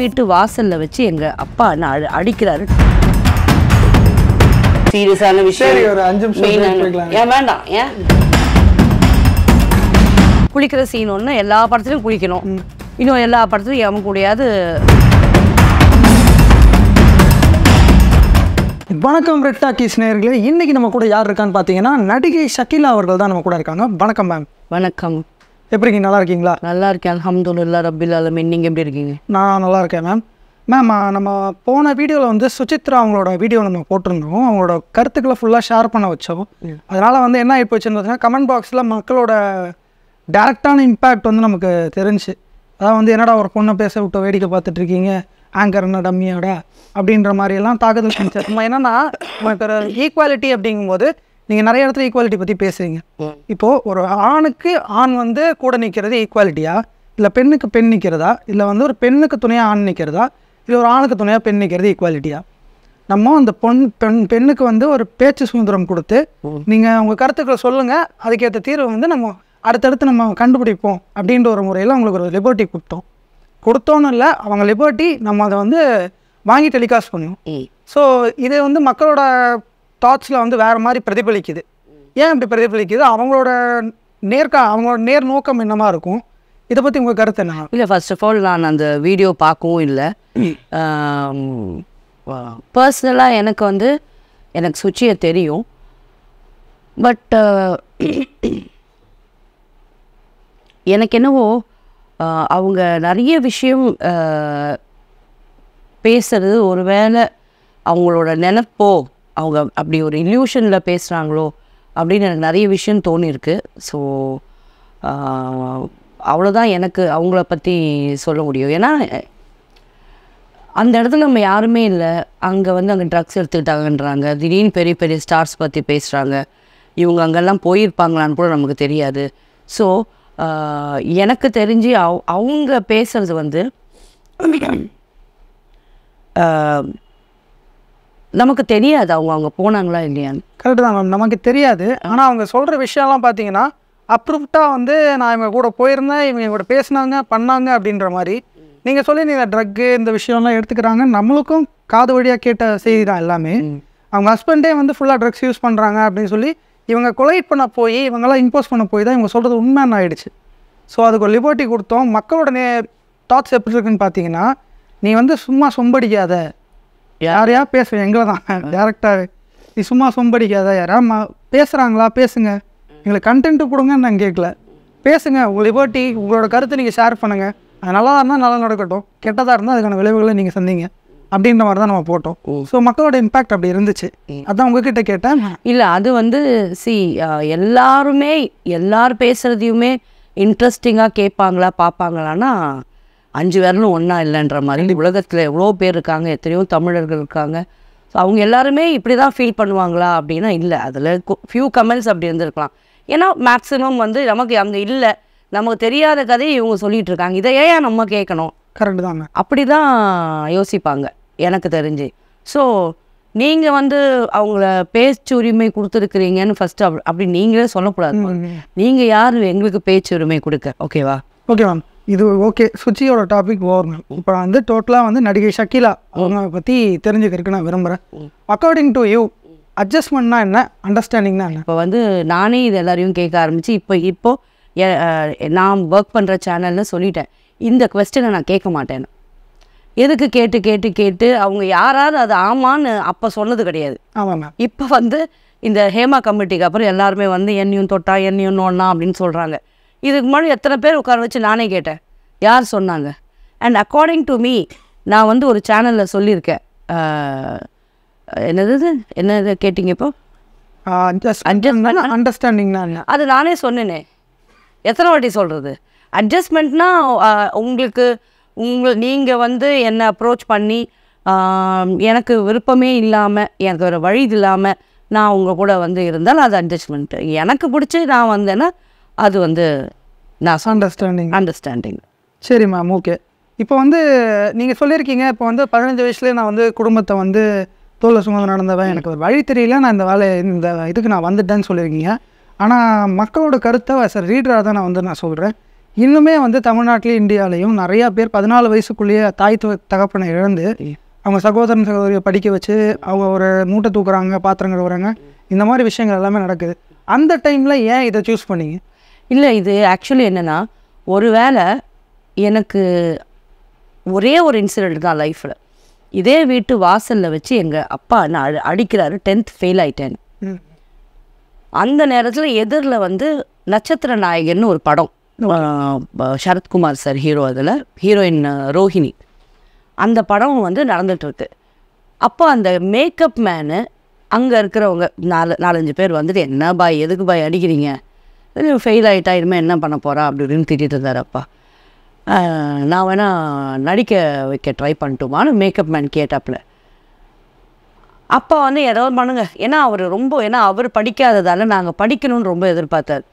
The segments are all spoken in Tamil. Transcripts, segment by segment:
வீட்டு வாசல்ல வச்சு எங்க அப்பா அடி அடிக்கிறாரு சீரியஸான விஷயம் அஞ்சு ஏன் வேண்டாம் ஏன் குளிக்கிற சீன் ஒன்று எல்லா படத்துலையும் குளிக்கணும் இன்னும் எல்லா படத்துலையும் எவன் கூடியாது வணக்கம் ரெட்டா கீஸ் நேர்களே இன்னைக்கு நம்ம கூட யார் இருக்கான்னு பார்த்தீங்கன்னா நடிகை ஷக்கீலா அவர்கள் தான் நம்ம கூட இருக்காங்க வணக்கம் மேம் வணக்கம் எப்படி இருக்கீங்க நல்லா இருக்கீங்களா நல்லா இருக்கேன் அலமதுல்லா ரபில் அலமின் நீங்கள் எப்படி இருக்கீங்க நான் நல்லா இருக்கேன் மேம் மேம் நம்ம போன வீடியோவில் வந்து சுசித்ரா அவங்களோட வீடியோ நம்ம போட்டிருந்தோம் அவங்களோட கருத்துக்களை ஃபுல்லாக ஷேர் பண்ண வச்சோம் அதனால் வந்து என்ன ஆகி போச்சுன்னு பார்த்தீங்கன்னா கமெண்ட் பாக்ஸில் மக்களோட டேரெக்டான இம்பேக்ட் வந்து நமக்கு தெரிஞ்சு அதாவது வந்து என்னடா ஒரு பொண்ணை பேச விட்டு வேடிக்கை பார்த்துட்ருக்கீங்க ஆங்கர் என்ன டம்மியோட அப்படின்ற மாதிரியெல்லாம் தாக்குதல் என்னென்னா ஏன்னா ஈக்குவாலிட்டி அப்படிங்கும்போது நீங்கள் நிறைய இடத்துல ஈக்குவாலிட்டி பற்றி பேசுகிறீங்க இப்போது ஒரு ஆணுக்கு ஆண் வந்து கூட நிற்கிறது ஈக்குவாலிட்டியா இல்லை பெண்ணுக்கு பெண் நிற்கிறதா இல்லை வந்து ஒரு பெண்ணுக்கு துணையாக ஆண் நிற்கிறதா இல்லை ஒரு ஆணுக்கு துணையாக பெண் நிற்கிறது ஈக்குவாலிட்டியா நம்ம அந்த பொண் பெண் பெண்ணுக்கு வந்து ஒரு பேச்சு சுதந்திரம் கொடுத்து நீங்கள் உங்கள் கருத்துக்களை சொல்லுங்கள் அதுக்கேற்ற தீர்வு வந்து நம்ம அடுத்தடுத்து நம்ம கண்டுபிடிப்போம் அப்படின்ற ஒரு முறையில் அவங்களுக்கு ஒரு லிபர்ட்டி கொடுத்தோம் கொடுத்தோன்னு இல்லை அவங்க லிபர்ட்டி நம்ம அதை வந்து வாங்கி டெலிகாஸ்ட் பண்ணுவோம் ஸோ இது வந்து மக்களோட தாட்ஸில் வந்து வேறு மாதிரி பிரதிபலிக்குது ஏன் இப்படி பிரதிபலிக்குது அவங்களோட நேர்கா அவங்களோட நேர் நோக்கம் என்னமா இருக்கும் இதை பற்றி உங்கள் கருத்து என்ன இல்லை ஃபர்ஸ்ட் ஆஃப் ஆல் நான் அந்த வீடியோ பார்க்கவும் இல்லை பர்சனலாக எனக்கு வந்து எனக்கு சுச்சியை தெரியும் பட் எனக்கு என்னவோ அவங்க நிறைய விஷயம் பேசுறது ஒருவேளை அவங்களோட நினப்போ அவங்க அப்படி ஒரு இல்யூஷனில் பேசுகிறாங்களோ அப்படின்னு எனக்கு நிறைய விஷயம் தோணியிருக்கு ஸோ அவ்வளோதான் எனக்கு அவங்கள பற்றி சொல்ல முடியும் ஏன்னா அந்த இடத்துல நம்ம யாருமே இல்லை அங்கே வந்து அங்கே ட்ரக்ஸ் எடுத்துக்கிட்டாங்கன்றாங்க திடீர்னு பெரிய பெரிய ஸ்டார்ஸ் பற்றி பேசுகிறாங்க இவங்க அங்கெல்லாம் போயிருப்பாங்களான்னு கூட நமக்கு தெரியாது ஸோ எனக்கு தெரிஞ்சு அவ் அவங்க பேசுகிறது வந்து நமக்கு தெரியாது அவங்க அவங்க போனாங்களா இல்லையான்னு கரெக்டு தான் மேம் நமக்கு தெரியாது ஆனால் அவங்க சொல்கிற விஷயம்லாம் பார்த்தீங்கன்னா அப்ரூவ்டாக வந்து நான் இவங்க கூட போயிருந்தேன் இவங்க கூட பேசினாங்க பண்ணாங்க அப்படின்ற மாதிரி நீங்கள் சொல்லி நீங்கள் ட்ரக்கு இந்த விஷயம்லாம் எடுத்துக்கிறாங்க நம்மளுக்கும் காது வழியாக கேட்ட செய்தி தான் எல்லாமே அவங்க ஹஸ்பண்டே வந்து ஃபுல்லாக ட்ரக்ஸ் யூஸ் பண்ணுறாங்க அப்படின்னு சொல்லி இவங்க கொலை பண்ண போய் இவங்கெல்லாம் இம்போஸ் பண்ண போய் தான் இவங்க சொல்கிறது உண்மையான ஆகிடுச்சு ஸோ அதுக்கு ஒரு லிபர்ட்டி கொடுத்தோம் மக்களோட தாட்ஸ் எப்படி இருக்குன்னு பார்த்தீங்கன்னா நீ வந்து சும்மா சொம்படிக்காத யாரையா பேசுவேன் எங்களை தான் டேரெக்டாகவே நீ சும்மா சொம்படிக்காத யாரா பேசுகிறாங்களா பேசுங்க எங்களுக்கு கண்டென்ட்டு கொடுங்கன்னு நான் கேட்கல பேசுங்க உங்களை போட்டி உங்களோட கருத்தை நீங்கள் ஷேர் பண்ணுங்கள் அது நல்லா இருந்தால் நல்லா நடக்கட்டும் கெட்டதாக இருந்தால் அதுக்கான விளைவுகளை நீங்கள் சந்திங்க அப்படின்ற மாதிரி தான் நம்ம போட்டோம் ஸோ oh. மக்களோட இம்பாக்ட் அப்படி இருந்துச்சு அதான் உங்ககிட்ட கேட்டேன் இல்லை அது வந்து சி எல்லாருமே எல்லார் பேசுகிறதையுமே இன்ட்ரெஸ்டிங்காக கேட்பாங்களா பார்ப்பாங்களான்னா அஞ்சு பேர்னு ஒன்றா இல்லைன்ற மாதிரி உலகத்தில் எவ்வளோ பேர் இருக்காங்க எத்தனையோ தமிழர்கள் இருக்காங்க ஸோ அவங்க எல்லாருமே இப்படி தான் ஃபீல் பண்ணுவாங்களா அப்படின்னா இல்லை அதில் ஃபியூ கமெண்ட்ஸ் அப்படி இருந்திருக்கலாம் ஏன்னா மேக்ஸிமம் வந்து நமக்கு அங்கே இல்லை நமக்கு தெரியாத கதையை இவங்க சொல்லிகிட்டு இருக்காங்க இதை ஏன் நம்ம கேட்கணும் கரெக்டு தாங்க அப்படி தான் யோசிப்பாங்க எனக்கு தெரிஞ்சு ஸோ நீங்கள் வந்து அவங்கள பேச்சு உரிமை கொடுத்துருக்குறீங்கன்னு ஃபஸ்ட்டு அப்படி அப்படி நீங்களே சொல்லக்கூடாது நீங்கள் யார் எங்களுக்கு பேச்சு உரிமை கொடுக்க ஓகேவா ஓகே மேம் இது ஓகே சுச்சியோட டாபிக் ஓர்னல் இப்போ நான் வந்து டோட்டலாக வந்து நடிகை ஷக்கீலா அவங்க பற்றி தெரிஞ்சுக்கிறதுக்கு நான் விரும்புகிறேன் அக்கார்டிங் டு யூ அட்ஜஸ்ட்மெண்ட்னா என்ன அண்டர்ஸ்டாண்டிங்னா என்ன இப்போ வந்து நானே இது எல்லாரையும் கேட்க ஆரம்பித்து இப்போ இப்போது நான் ஒர்க் பண்ணுற சேனல்னு சொல்லிட்டேன் இந்த கொஸ்டினை நான் கேட்க மாட்டேன் எதுக்கு கேட்டு கேட்டு கேட்டு அவங்க யாராவது அது ஆமான்னு அப்போ சொன்னது கிடையாது ஆமாம் மேம் இப்போ வந்து இந்த ஹேமா கமிட்டிக்கு அப்புறம் எல்லாருமே வந்து என்னையும் தொட்டா என்னையும் நோன்னா அப்படின்னு சொல்கிறாங்க இதுக்கு முன்னாடி எத்தனை பேர் உட்கார வச்சு நானே கேட்டேன் யார் சொன்னாங்க அண்ட் அக்கார்டிங் டு மீ நான் வந்து ஒரு சேனலில் சொல்லியிருக்கேன் என்னது என்னது கேட்டிங்க இப்போ அண்டர்ஸ்டாண்டிங் அது நானே சொன்னேனே எத்தனை வாட்டி சொல்கிறது அட்ஜஸ்ட்மெண்ட்னா உங்களுக்கு உங்கள் நீங்கள் வந்து என்னை அப்ரோச் பண்ணி எனக்கு விருப்பமே இல்லாமல் எனக்கு ஒரு வழி இல்லாமல் நான் உங்கள் கூட வந்து இருந்தால் அது அட்ஜஸ்ட்மெண்ட்டு எனக்கு பிடிச்சி நான் வந்தேன்னா அது வந்து நான் அண்டர்ஸ்டாண்டிங் அண்டர்ஸ்டாண்டிங் சரி மேம் ஓகே இப்போ வந்து நீங்கள் சொல்லியிருக்கீங்க இப்போ வந்து பதினஞ்சு வயசுலேயே நான் வந்து குடும்பத்தை வந்து தோல் சுமந்து நடந்தவன் எனக்கு ஒரு வழி தெரியல நான் இந்த வேலை இந்த இதுக்கு நான் வந்துட்டேன்னு சொல்லியிருக்கீங்க ஆனால் மக்களோட கருத்தை சார் ரீடராக தான் நான் வந்து நான் சொல்கிறேன் இன்னுமே வந்து தமிழ்நாட்டிலையும் இந்தியாவிலையும் நிறையா பேர் பதினாலு வயசுக்குள்ளேயே தாய் தகப்பனை இழந்து அவங்க சகோதரன் சகோதரியை படிக்க வச்சு அவங்க ஒரு மூட்டை தூக்குறாங்க பாத்திரம் கழுவுறாங்க இந்த மாதிரி விஷயங்கள் எல்லாமே நடக்குது அந்த டைமில் ஏன் இதை சூஸ் பண்ணிங்க இல்லை இது ஆக்சுவலி என்னென்னா ஒரு வேளை எனக்கு ஒரே ஒரு இன்சிடெண்ட் தான் லைஃப்பில் இதே வீட்டு வாசலில் வச்சு எங்கள் அப்பா நான் அடி அடிக்கிறாரு டென்த் ஃபெயில் ஆகிட்டேன் அந்த நேரத்தில் எதிரில் வந்து நட்சத்திர நாயகன் ஒரு படம் சரத்குமார் சார் ஹீரோ அதில் ஹீரோயின் ரோஹிணி அந்த படம் வந்து நடந்துகிட்ருக்கு அப்போ அந்த மேக்கப் மேனு அங்கே இருக்கிறவங்க நாலு நாலஞ்சு பேர் வந்துட்டு என்ன பாய் எதுக்கு பாய் அடிக்கிறீங்க ஃபெயில் ஆகிட்டா இனிமேல் என்ன பண்ண போகிறா அப்படி இப்படின்னு திட்டிட்டு இருந்தார் அப்பா நான் வேணால் நடிக்க வைக்க ட்ரை பண்ணிட்டுமான்னு மேக்கப் மேன் கேட்டாப்பில் அப்பா வந்து ஏதாவது பண்ணுங்க ஏன்னா அவர் ரொம்ப ஏன்னா அவர் படிக்காததால் நாங்கள் படிக்கணும்னு ரொம்ப எதிர்பார்த்தார்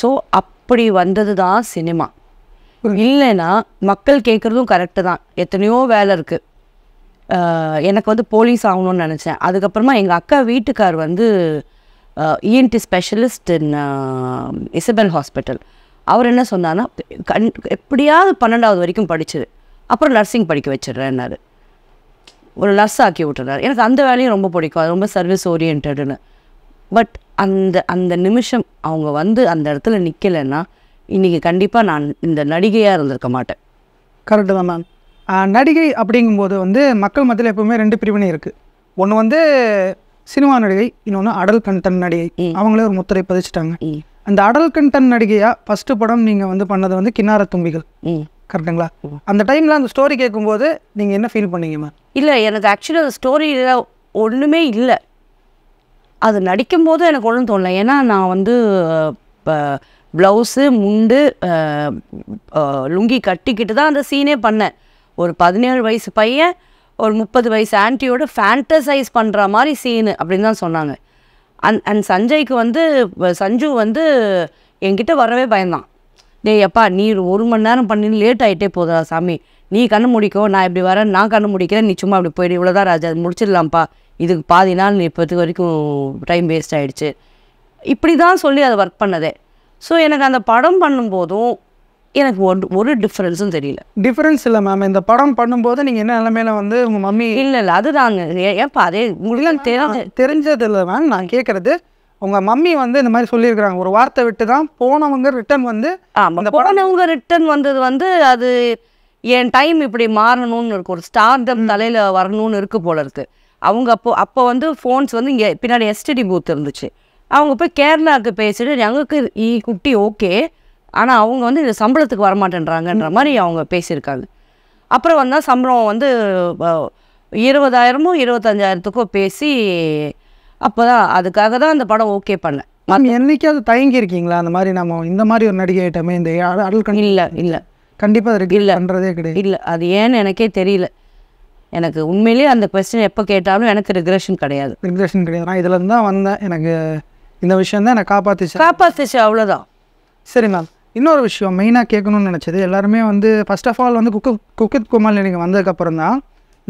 ஸோ அப்படி வந்தது தான் சினிமா இல்லைன்னா மக்கள் கேட்குறதும் கரெக்டு தான் எத்தனையோ வேலை இருக்குது எனக்கு வந்து போலீஸ் ஆகணும்னு நினச்சேன் அதுக்கப்புறமா எங்கள் அக்கா வீட்டுக்கார் வந்து ENT specialist in Isabel hospital அவர் என்ன சொன்னார்னா கண் எப்படியாவது பன்னெண்டாவது வரைக்கும் படித்தது அப்புறம் நர்சிங் படிக்க வச்சிடுறேன்னாரு ஒரு நர்ஸ் ஆக்கி விட்டுறார் எனக்கு அந்த வேலையும் ரொம்ப பிடிக்கும் அது ரொம்ப சர்வீஸ் ஓரியன்டுன்னு பட் அந்த அந்த நிமிஷம் அவங்க வந்து அந்த இடத்துல நிற்கலைன்னா இன்றைக்கி கண்டிப்பாக நான் இந்த நடிகையாக இருந்திருக்க மாட்டேன் கரெக்டு தான் மேம் நடிகை அப்படிங்கும்போது வந்து மக்கள் மத்தியில் எப்போவுமே ரெண்டு பிரிவினை இருக்குது ஒன்று வந்து சினிமா நடிகை இன்னொன்று அடல் கண்டன் நடிகை அவங்களே ஒரு முத்திரை பதிச்சிட்டாங்க அந்த அடல் கண்டன் நடிகையா ஃபர்ஸ்ட் படம் நீங்க வந்து பண்ணது வந்து கிண்ணார தும்பிகள் கரெக்டுங்களா அந்த டைம்ல அந்த ஸ்டோரி கேட்கும்போது நீங்க என்ன ஃபீல் பண்ணீங்கம்மா இல்லை எனக்கு ஆக்சுவலி அந்த ஸ்டோரியில் ஒன்றுமே இல்லை அது நடிக்கும் போது எனக்கு ஒன்றும் தோணல ஏன்னா நான் வந்து இப்போ ப்ளவுஸு முண்டு லுங்கி கட்டிக்கிட்டு தான் அந்த சீனே பண்ணேன் ஒரு பதினேழு வயசு பையன் ஒரு முப்பது வயசு ஆன்ட்டியோட ஃபேண்டசைஸ் பண்ணுற மாதிரி சீனு அப்படின்னு தான் சொன்னாங்க அந் அண்ட் சஞ்சய்க்கு வந்து சஞ்சு வந்து என்கிட்ட வரவே பயந்தான் டே எப்பா நீ ஒரு மணி நேரம் பண்ணின்னு லேட் ஆகிட்டே போதா சாமி நீ கண்ணு முடிக்கோ நான் இப்படி வரேன் நான் கண்ணு முடிக்கிறேன் நீ சும்மா அப்படி போயிடு இவ்வளோதான் ராஜா முடிச்சிடலாம்ப்பா இதுக்கு பாதி நாள் நீ இப்போது வரைக்கும் டைம் வேஸ்ட் ஆகிடுச்சு இப்படி தான் சொல்லி அதை ஒர்க் பண்ணதே ஸோ எனக்கு அந்த படம் பண்ணும்போதும் எனக்கு ஒரு ஒரு டிஃப்ரென்ஸும் தெரியல டிஃப்ரென்ஸ் இல்லை மேம் இந்த படம் பண்ணும்போது நீங்கள் என்ன நிலமையில வந்து உங்கள் மம்மி இல்லை இல்லை அதுதாங்க ஏன்ப்பா அதே உங்களுக்கு தெரிஞ்ச தெரிஞ்சது இல்லை மேம் நான் கேட்குறது உங்கள் மம்மி வந்து இந்த மாதிரி சொல்லியிருக்கிறாங்க ஒரு வார்த்தை விட்டு தான் போனவங்க ரிட்டர்ன் வந்து போனவங்க ரிட்டர்ன் வந்தது வந்து அது என் டைம் இப்படி மாறணும்னு இருக்கு ஒரு ஸ்டார்டம் தலையில் வரணும்னு இருக்கு போல இருக்கு அவங்க அப்போ அப்போ வந்து ஃபோன்ஸ் வந்து இங்கே பின்னாடி எஸ்டிடி பூத் இருந்துச்சு அவங்க போய் கேரளாவுக்கு பேசிட்டு எங்களுக்கு ஈ குட்டி ஓகே ஆனால் அவங்க வந்து இது சம்பளத்துக்கு வரமாட்டேன்றாங்கன்ற மாதிரி அவங்க பேசியிருக்காங்க அப்புறம் வந்தால் சம்பளம் வந்து இருபதாயிரமும் இருபத்தஞ்சாயிரத்துக்கும் பேசி அப்போ தான் அதுக்காக தான் அந்த படம் ஓகே பண்ணேன் என்னைக்காவது தயங்கி இருக்கீங்களா அந்த மாதிரி நம்ம இந்த மாதிரி ஒரு நடிகை ஐட்டமே இந்த அடல் இல்லை இல்லை கண்டிப்பாக அதற்கு இல்லை பண்ணுறதே கிடையாது இல்லை அது ஏன்னு எனக்கே தெரியல எனக்கு உண்மையிலேயே அந்த கொஸ்டின் எப்போ கேட்டாலும் எனக்கு ரிக்ரெஷன் கிடையாது ரிக்ரெஷன் கிடையாது நான் இதில் தான் வந்தேன் எனக்கு இந்த விஷயம் தான் என்னை காப்பாற்றிச்சு காப்பாற்றிச்சு அவ்வளோதான் சரி மேம் இன்னொரு விஷயம் மெயினாக கேட்கணும்னு நினச்சது எல்லாருமே வந்து ஃபஸ்ட் ஆஃப் ஆல் வந்து குக்கு குக்கித் குமால் நீங்கள் வந்ததுக்கப்புறம் தான்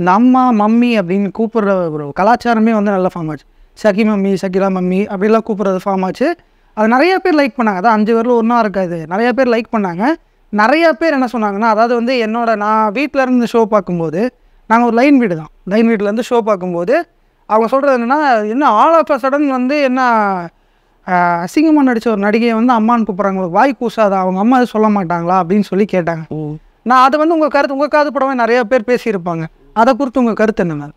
நம்ம மம்மி அப்படின்னு கூப்பிட்ற ஒரு கலாச்சாரமே வந்து நல்லா ஃபார்ம் ஆச்சு சகி மம்மி சகிலா மம்மி அப்படிலாம் கூப்பிட்றது ஃபார்ம் ஆச்சு அது நிறைய பேர் லைக் பண்ணாங்க அதான் அஞ்சு பேரில் ஒன்றா இருக்காது நிறைய பேர் லைக் பண்ணாங்க நிறைய பேர் என்ன சொன்னாங்கன்னா அதாவது வந்து என்னோட நான் வீட்டில் இருந்து ஷோ பார்க்கும்போது நாங்கள் ஒரு லைன் வீடு தான் லைன் வீட்டிலேருந்து ஷோ பார்க்கும்போது அவங்க சொல்கிறது என்னென்னா என்ன ஆல் ஆஃப் அ சடன் வந்து என்ன அசிங்கமாக நடித்த ஒரு நடிகையை வந்து அம்மான்னு கூப்பிட்றாங்க வாய் கூசாதா அவங்க அம்மா அதை சொல்ல மாட்டாங்களா அப்படின்னு சொல்லி கேட்டாங்க நான் அதை வந்து உங்கள் கருத்து உங்கள் காது படமே நிறைய பேர் பேசியிருப்பாங்க அதை குறித்து உங்கள் கருத்து என்ன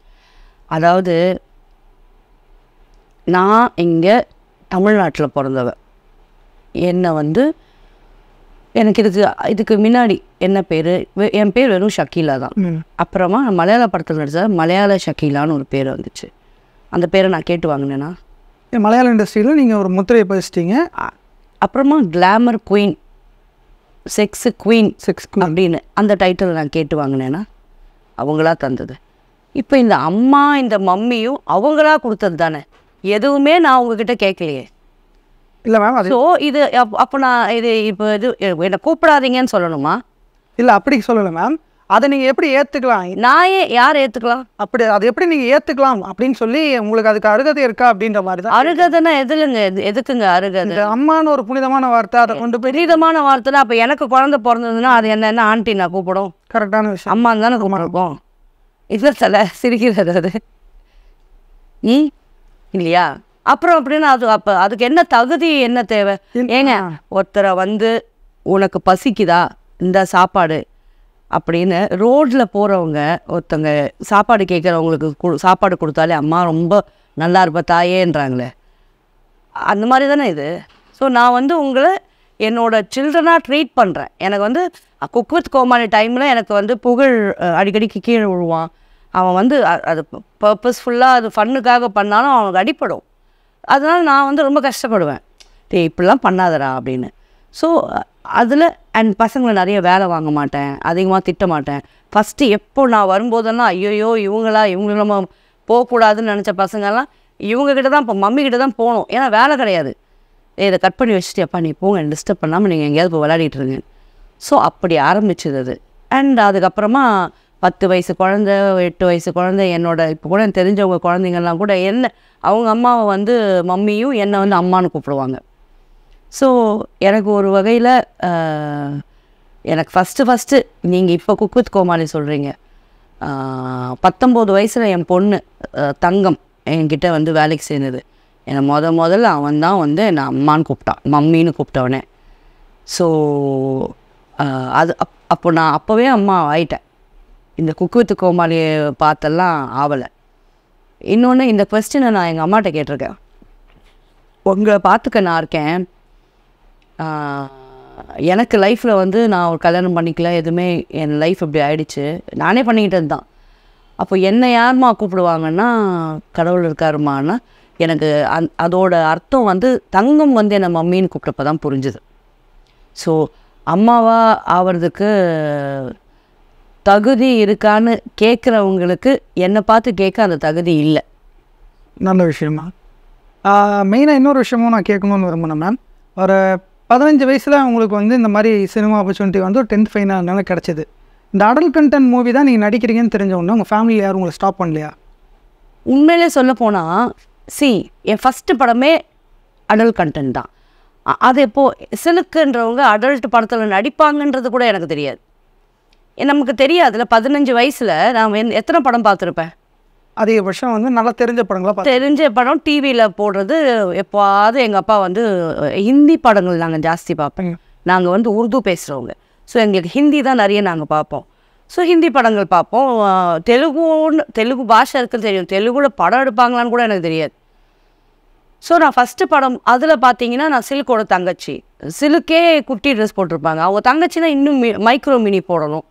அதாவது நான் இங்கே தமிழ்நாட்டில் பிறந்தவ என்னை வந்து எனக்கு இதுக்கு இதுக்கு முன்னாடி என்ன பேர் என் பேர் வெறும் ஷக்கீலா தான் அப்புறமா மலையாள படத்தில் நடித்த மலையாள ஷக்கீலான்னு ஒரு பேர் வந்துச்சு அந்த பேரை நான் கேட்டு வாங்கினேன்னா மலையாள இண்டஸ்ட்ரியில் நீங்கள் ஒரு முத்திரையை பதிச்சிட்டிங்க அப்புறமா glamour queen sex queen sex அப்படின்னு அந்த டைட்டில் நான் கேட்டு வாங்கினேன்னா அவங்களா தந்தது இப்போ இந்த அம்மா இந்த மம்மியும் அவங்களா கொடுத்தது தானே எதுவுமே நான் உங்ககிட்ட கேட்கலையே இல்லை மேம் ஸோ இது அப்போ நான் இது இப்போ இது என்னை கூப்பிடாதீங்கன்னு சொல்லணுமா இல்லை அப்படி சொல்லலை மேம் அதை நீங்கள் எப்படி ஏற்றுக்கலாம் நான் ஏன் யார் ஏற்றுக்கலாம் அப்படி அதை எப்படி நீங்கள் ஏற்றுக்கலாம் அப்படின்னு சொல்லி உங்களுக்கு அதுக்கு அருகதை இருக்கா அப்படின்ற மாதிரி தான் அருகதைன்னா எதுலங்க எதுக்குங்க அருகதை அம்மான்னு ஒரு புனிதமான வார்த்தை அதை கொண்டு புனிதமான வார்த்தைனா அப்போ எனக்கு குழந்தை பிறந்ததுன்னா அது என்னென்ன ஆண்டி நான் கூப்பிடும் கரெக்டான விஷயம் அம்மான்னு தானே கூப்பிடும் இல்லை சில சிரிக்கிறது அது ம் இல்லையா அப்புறம் அப்படின்னா அது அப்போ அதுக்கு என்ன தகுதி என்ன தேவை ஏங்க ஒருத்தரை வந்து உனக்கு பசிக்குதா இந்த சாப்பாடு அப்படின்னு ரோட்டில் போகிறவங்க ஒருத்தவங்க சாப்பாடு கேட்குறவங்களுக்கு சாப்பாடு கொடுத்தாலே அம்மா ரொம்ப நல்லா இருப்ப தாயேன்றாங்களே அந்த மாதிரி தானே இது ஸோ நான் வந்து உங்களை என்னோடய சில்ட்ரனாக ட்ரீட் பண்ணுறேன் எனக்கு வந்து குக் வித் டைமில் எனக்கு வந்து புகழ் அடிக்கடிக்கு கீழே விழுவான் அவன் வந்து அது பர்பஸ்ஃபுல்லாக அது ஃபன்னுக்காக பண்ணாலும் அவனுக்கு அடிப்படும் அதனால் நான் வந்து ரொம்ப கஷ்டப்படுவேன் டே இப்படிலாம் பண்ணாதடா அப்படின்னு ஸோ அதில் அண்ட் பசங்களை நிறைய வேலை வாங்க மாட்டேன் அதிகமாக திட்ட மாட்டேன் ஃபஸ்ட்டு எப்போ நான் வரும்போதெல்லாம் ஐயோயோ இவங்களா இவங்கள நம்ம போகக்கூடாதுன்னு நினச்ச பசங்கள்லாம் இவங்கக்கிட்ட தான் இப்போ மம்மிக்கிட்ட தான் போகணும் ஏன்னா வேலை கிடையாது ஏ இதை கட் பண்ணி வச்சுட்டு அப்பா நீ போங்க டிஸ்டர்ப் பண்ணாமல் நீங்கள் எங்கேயாவது போய் விளையாடிட்டு இருங்க ஸோ அப்படி ஆரம்பிச்சது அது அண்ட் அதுக்கப்புறமா பத்து வயசு குழந்த எட்டு வயசு குழந்த என்னோட இப்போ கூட தெரிஞ்சவங்க குழந்தைங்கள்லாம் கூட என்ன அவங்க அம்மாவை வந்து மம்மியும் என்னை வந்து அம்மானு கூப்பிடுவாங்க ஸோ எனக்கு ஒரு வகையில் எனக்கு ஃபஸ்ட்டு ஃபஸ்ட்டு நீங்கள் இப்போ குக் வித் கோமாளி சொல்கிறீங்க பத்தொம்போது வயசில் என் பொண்ணு தங்கம் என்கிட்ட வந்து வேலைக்கு சேர்ந்தது என்னை முத முதல்ல அவன் தான் வந்து நான் அம்மான்னு கூப்பிட்டான் மம்மின்னு கூப்பிட்டவனே ஸோ அது அப் அப்போ நான் அப்போவே அம்மா ஆயிட்டேன் இந்த குக்கு வித்து கோமாளியை பார்த்தெல்லாம் ஆவலை இன்னொன்று இந்த கொஸ்டினை நான் எங்கள் அம்மாட்ட கேட்டிருக்கேன் உங்களை பார்த்துக்க நான் இருக்கேன் எனக்கு லைஃப்பில் வந்து நான் ஒரு கல்யாணம் பண்ணிக்கல எதுவுமே என் லைஃப் அப்படி ஆயிடுச்சு நானே பண்ணிக்கிட்டது தான் அப்போ என்னை யாருமா கூப்பிடுவாங்கன்னா கடவுள் இருக்காருமானா எனக்கு அந் அதோட அர்த்தம் வந்து தங்கம் வந்து என்னை மம்மின்னு கூப்பிட்டப்போ தான் புரிஞ்சுது ஸோ அம்மாவாக ஆவறதுக்கு தகுதி இருக்கான்னு கேட்குறவங்களுக்கு என்னை பார்த்து கேட்க அந்த தகுதி இல்லை நல்ல விஷயமா மெயினாக இன்னொரு விஷயமும் நான் கேட்கணும்னு விரும்பினேன் மேம் ஒரு பதினஞ்சு வயசில் உங்களுக்கு வந்து இந்த மாதிரி சினிமா ஆப்பர்ச்சுனிட்டி வந்து ஒரு டென்த் ஃபைனாலனால கிடச்சிது இந்த அடல் கண்டென்ட் மூவி தான் நீங்கள் நடிக்கிறீங்கன்னு தெரிஞ்ச உங்கள் ஃபேமிலி யாரும் உங்களை ஸ்டாப் பண்ணலையா உண்மையிலே சொல்ல போனால் சி என் ஃபஸ்ட்டு படமே அடல் கண்டென்ட் தான் அது எப்போது சிலுக்குன்றவங்க அடல்ட் படத்தில் நடிப்பாங்கன்றது கூட எனக்கு தெரியாது நமக்கு தெரியாதுல பதினஞ்சு வயசில் நான் எத்தனை படம் பார்த்துருப்பேன் அதிகபட்சம் வந்து நல்லா தெரிஞ்ச படங்களா தெரிஞ்ச படம் டிவியில் போடுறது எப்போவாவது எங்கள் அப்பா வந்து ஹிந்தி படங்கள் நாங்கள் ஜாஸ்தி பார்ப்பேன் நாங்கள் வந்து உருது பேசுகிறவங்க ஸோ எங்களுக்கு ஹிந்தி தான் நிறைய நாங்கள் பார்ப்போம் ஸோ ஹிந்தி படங்கள் பார்ப்போம் தெலுங்குன்னு தெலுங்கு பாஷை இருக்குன்னு தெரியும் தெலுங்குல படம் எடுப்பாங்களான்னு கூட எனக்கு தெரியாது ஸோ நான் ஃபஸ்ட்டு படம் அதில் பார்த்தீங்கன்னா நான் சில்கோட தங்கச்சி சிலுக்கே குட்டி ட்ரெஸ் போட்டிருப்பாங்க அவங்க தங்கச்சின்னா இன்னும் மைக்ரோ மினி போடணும்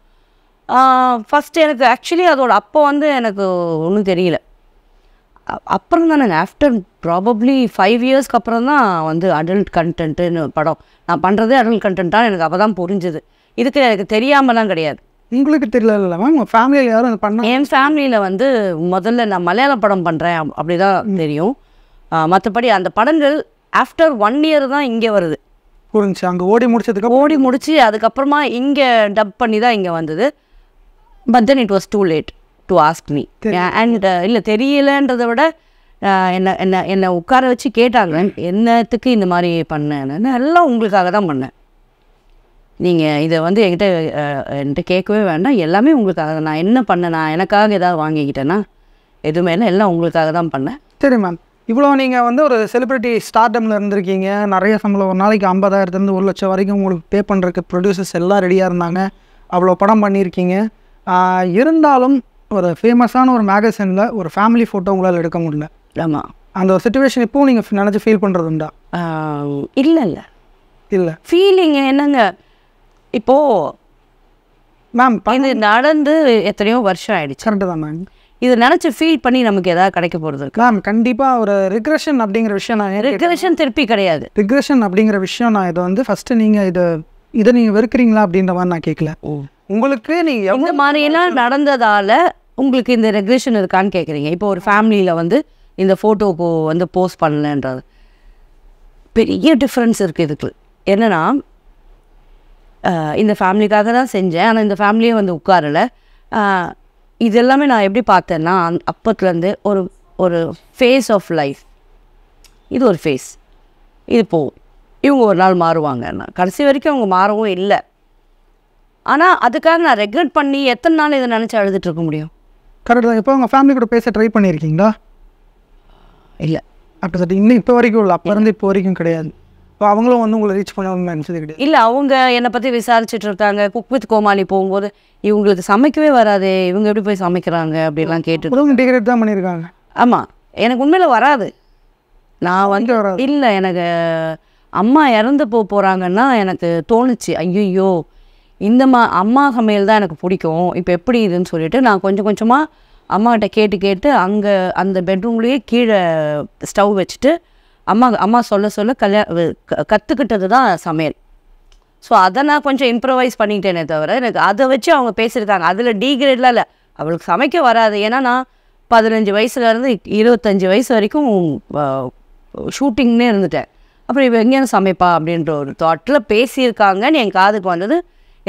ஃபஸ்ட்டு எனக்கு ஆக்சுவலி அதோட அப்போ வந்து எனக்கு ஒன்றும் தெரியல அப்புறம் தான் எனக்கு ஆஃப்டர் ப்ராபப்ளி ஃபைவ் இயர்ஸ்க்கு அப்புறம் தான் வந்து அடல்ட் கண்டென்ட்டுன்னு படம் நான் பண்ணுறதே அடல்ட் கண்டென்ட்டாக எனக்கு அப்போ தான் புரிஞ்சுது இதுக்கு எனக்கு தெரியாமலாம் கிடையாது உங்களுக்கு தெரியல மேம் உங்கள் ஃபேமிலியில் யாரும் அதை பண்ண என் ஃபேமிலியில் வந்து முதல்ல நான் மலையாள படம் பண்ணுறேன் அப்படி தான் தெரியும் மற்றபடி அந்த படங்கள் ஆஃப்டர் ஒன் இயர் தான் இங்கே வருது புரிஞ்சு அங்கே ஓடி முடிச்சதுக்கு ஓடி முடிச்சு அதுக்கப்புறமா இங்கே டப் பண்ணி தான் இங்கே வந்தது but then it was too late to ask me and இல்லை தெரியலன்றதை விட uh, என்ன என்ன என்னை உட்கார வச்சு கேட்டாங்க என்னத்துக்கு இந்த மாதிரி பண்ணேன் எல்லாம் உங்களுக்காக தான் பண்ணேன் நீங்கள் இதை வந்து என்கிட்ட என்கிட்ட கேட்கவே வேண்டாம் எல்லாமே உங்களுக்காக நான் என்ன பண்ணேன் நான் எனக்காக ஏதாவது வாங்கிக்கிட்டேன்னா எதுவுமே எல்லாம் உங்களுக்காக தான் பண்ணேன் சரி மேம் இவ்வளோ நீங்கள் வந்து ஒரு செலிப்ரிட்டி ஸ்டார்டமில் இருந்திருக்கீங்க நிறைய சம்பளம் ஒரு நாளைக்கு ஐம்பதாயிரத்துலேருந்து ஒரு லட்சம் வரைக்கும் உங்களுக்கு பே பண்ணுறதுக்கு ப்ரொடியூசர்ஸ் எல்லாம் ரெடியாக இருந்தாங்க அவ்வளோ படம் பண்ணியிருக்கீங்க இருந்தாலும் ஒரு ஃபேமஸான ஒரு மேகசினில் ஒரு ஃபேமிலி ஃபோட்டோ உங்களால் எடுக்க முடியல ஆமாம் அந்த ஒரு சுச்சுவேஷன் இப்போவும் நீங்கள் நினச்சி ஃபீல் பண்ணுறது உண்டா இல்லை இல்லை இல்லை ஃபீலிங் என்னங்க இப்போது மேம் இது நடந்து எத்தனையோ வருஷம் ஆகிடுச்சு கரெக்டு தான் மேம் இதை நினச்சி ஃபீல் பண்ணி நமக்கு எதாவது கிடைக்க போகிறது மேம் கண்டிப்பாக ஒரு ரிக்ரெஷன் அப்படிங்கிற விஷயம் நான் ரிக்ரெஷன் திருப்பி கிடையாது ரிக்ரெஷன் அப்படிங்கிற விஷயம் நான் இதை வந்து ஃபஸ்ட்டு நீங்கள் இதை இதை நீங்கள் வெறுக்கிறீங்களா அப்படின்ற மாதிரி நான் கேட்கல ஓ உங்களுக்கு நீ இந்த மாதிரியெல்லாம் நடந்ததால் உங்களுக்கு இந்த ரெகுலேஷன் இருக்கான்னு கேட்குறீங்க இப்போ ஒரு ஃபேமிலியில் வந்து இந்த ஃபோட்டோக்கு வந்து போஸ்ட் பண்ணலன்றது பெரிய டிஃப்ரென்ஸ் இருக்குது இதுக்கு என்னென்னா இந்த ஃபேமிலிக்காக தான் செஞ்சேன் ஆனால் இந்த ஃபேமிலியே வந்து உட்காரலை இது எல்லாமே நான் எப்படி பார்த்தேன்னா அந் அப்பத்துலேருந்து ஒரு ஒரு ஃபேஸ் ஆஃப் லைஃப் இது ஒரு ஃபேஸ் இது போ இவங்க ஒரு நாள் மாறுவாங்கன்னா கடைசி வரைக்கும் அவங்க மாறவும் இல்லை ஆனால் அதுக்காக நான் ரெக்ரெட் பண்ணி எத்தனை நாள் இதை நினச்சி அழுதுட்டு இருக்க முடியும் கரெக்ட் தான் இப்போ உங்கள் ஃபேமிலி கூட பேச ட்ரை பண்ணியிருக்கீங்களா இல்லை அப்படி சொல்லிட்டு இன்னும் இப்போ வரைக்கும் இல்லை அப்போ இருந்து இப்போ வரைக்கும் கிடையாது இப்போ அவங்களும் வந்து உங்களை ரீச் பண்ணணும்னு நினச்சது கிடையாது இல்லை அவங்க என்னை பற்றி விசாரிச்சுட்டு இருக்காங்க குக் வித் கோமாளி போகும்போது இவங்களுக்கு சமைக்கவே வராது இவங்க எப்படி போய் சமைக்கிறாங்க அப்படிலாம் கேட்டு டிகிரேட் தான் பண்ணியிருக்காங்க ஆமாம் எனக்கு உண்மையில் வராது நான் வந்து இல்லை எனக்கு அம்மா இறந்து போக போகிறாங்கன்னா எனக்கு தோணுச்சு ஐயோ இந்த மா அம்மா சமையல் தான் எனக்கு பிடிக்கும் இப்போ எப்படி இதுன்னு சொல்லிட்டு நான் கொஞ்சம் கொஞ்சமாக அம்மாக்கிட்ட கேட்டு கேட்டு அங்கே அந்த பெட்ரூம்லேயே கீழே ஸ்டவ் வச்சுட்டு அம்மா அம்மா சொல்ல சொல்ல கல்யாண கற்றுக்கிட்டது தான் சமையல் ஸோ அதை நான் கொஞ்சம் இம்ப்ரவைஸ் பண்ணிக்கிட்டேனே தவிர எனக்கு அதை வச்சு அவங்க பேசியிருக்காங்க அதில் டிகிரேட்லாம் இல்லை அவளுக்கு சமைக்க வராது ஏன்னா நான் பதினஞ்சு வயசுலேருந்து இருபத்தஞ்சி வயசு வரைக்கும் ஷூட்டிங்னே இருந்துட்டேன் அப்புறம் இப்போ எங்கேயும் சமைப்பா அப்படின்ற ஒரு தாட்டில் பேசியிருக்காங்கன்னு என் காதுக்கு வந்தது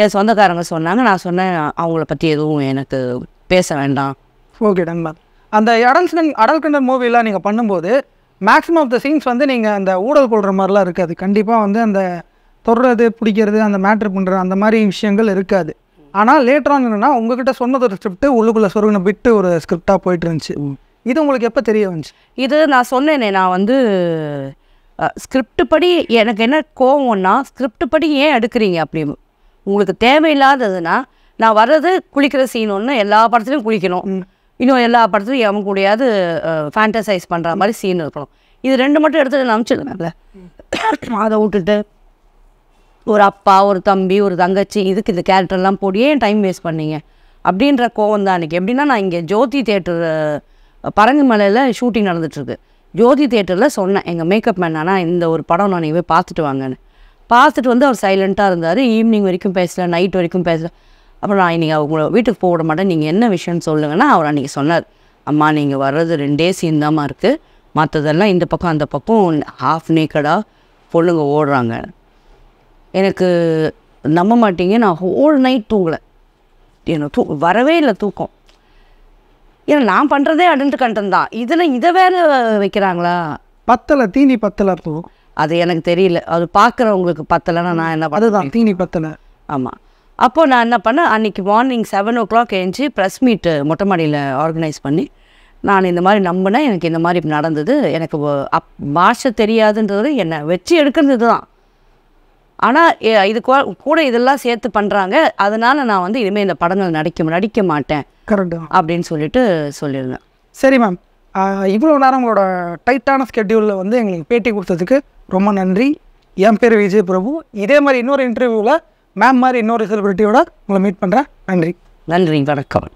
என் சொந்தக்காரங்க சொன்னாங்க நான் சொன்னேன் அவங்கள பற்றி எதுவும் எனக்கு பேச வேண்டாம் ஓகே டன் மேம் அந்த அடல் அடல்கண்டர் மூவிலாம் நீங்கள் பண்ணும்போது மேக்ஸிமம் ஆஃப் த சீன்ஸ் வந்து நீங்கள் அந்த ஊடல் கொள்கிற மாதிரிலாம் இருக்காது கண்டிப்பாக வந்து அந்த தொடுறது பிடிக்கிறது அந்த மேட்ரு பண்ணுற அந்த மாதிரி விஷயங்கள் இருக்காது ஆனால் லேட்டரான என்னென்னா உங்ககிட்ட சொன்னது ஒரு ஸ்கிரிப்ட்டு உள்ளுக்குள்ளே சொருகின விட்டு ஒரு ஸ்கிரிப்டாக போயிட்டு இருந்துச்சு இது உங்களுக்கு எப்போ தெரிய வந்துச்சு இது நான் சொன்னேனே நான் வந்து ஸ்கிரிப்ட் படி எனக்கு என்ன கோவம்னா ஸ்கிரிப்ட் படி ஏன் எடுக்கிறீங்க அப்படின்னு உங்களுக்கு தேவையில்லாததுன்னா நான் வர்றது குளிக்கிற சீன் ஒன்று எல்லா படத்துலையும் குளிக்கணும் இன்னும் எல்லா படத்துலையும் எவன் கூடியாவது ஃபேண்டசைஸ் பண்ணுற மாதிரி சீன் இருக்கணும் இது ரெண்டு மட்டும் எடுத்துகிட்டு நான் அனுப்பிச்சிடுவேன்ல அதை விட்டுட்டு ஒரு அப்பா ஒரு தம்பி ஒரு தங்கச்சி இதுக்கு இந்த கேரக்டர்லாம் போடியே டைம் வேஸ்ட் பண்ணீங்க அப்படின்ற கோவம் தான் அன்றைக்கி எப்படின்னா நான் இங்கே ஜோதி தேட்டர் பரங்குமலையில் ஷூட்டிங் நடந்துகிட்ருக்கு ஜோதி தேட்டரில் சொன்னேன் எங்கள் மேக்கப் மேன் ஆனால் இந்த ஒரு படம் நான் போய் பார்த்துட்டு வாங்கன்னு பார்த்துட்டு வந்து அவர் சைலண்ட்டாக இருந்தார் ஈவினிங் வரைக்கும் பேசலை நைட் வரைக்கும் பேசலை அப்புறம் நான் நீங்கள் அவங்கள வீட்டுக்கு போக மாட்டேன் நீங்கள் என்ன விஷயம்னு சொல்லுங்கன்னா அவர் அன்றைக்கி சொன்னார் அம்மா நீங்கள் வர்றது ரெண்டே சீன் தாம்மா இருக்குது மற்றதெல்லாம் இந்த பக்கம் அந்த பக்கம் ஹாஃப் நேக்கடாக பொண்ணுங்க ஓடுறாங்க எனக்கு நம்ப மாட்டீங்க நான் ஹோல் நைட் தூங்கலை எனக்கு தூ வரவே இல்லை தூக்கம் ஏன்னா நான் பண்ணுறதே அடன்ட்டு கண்டன் தான் இதில் இதை வேறு வைக்கிறாங்களா பத்தலை தீனி பத்தலை தூக்கம் அது எனக்கு தெரியல அது பார்க்குறவங்களுக்கு பத்தலைன்னா நான் என்ன அதுதான் தீனி பத்தலை ஆமாம் அப்போது நான் என்ன பண்ணேன் அன்றைக்கி மார்னிங் செவன் ஓ கிளாக் எழுந்துச்சி ப்ரெஸ் மீட்டு மொட்டை மாடியில் ஆர்கனைஸ் பண்ணி நான் இந்த மாதிரி நம்பினேன் எனக்கு இந்த மாதிரி நடந்தது எனக்கு அப் பாஷை தெரியாதுன்றது என்னை வச்சு எடுக்கிறது தான் ஆனால் இது கூட இதெல்லாம் சேர்த்து பண்ணுறாங்க அதனால் நான் வந்து இனிமேல் இந்த படங்கள் நடிக்க நடிக்க மாட்டேன் அப்படின்னு சொல்லிட்டு சொல்லியிருந்தேன் சரி மேம் இவ்வளோ நேரம் உங்களோட டைட்டான ஸ்கெட்யூலில் வந்து எங்களுக்கு பேட்டி கொடுத்ததுக்கு ரொம்ப நன்றி என் பேர் விஜய் பிரபு இதே மாதிரி இன்னொரு இன்டர்வியூவில் மேம் மாதிரி இன்னொரு செலிபிரிட்டியோட உங்களை மீட் பண்ணுறேன் நன்றி நன்றி வணக்கம்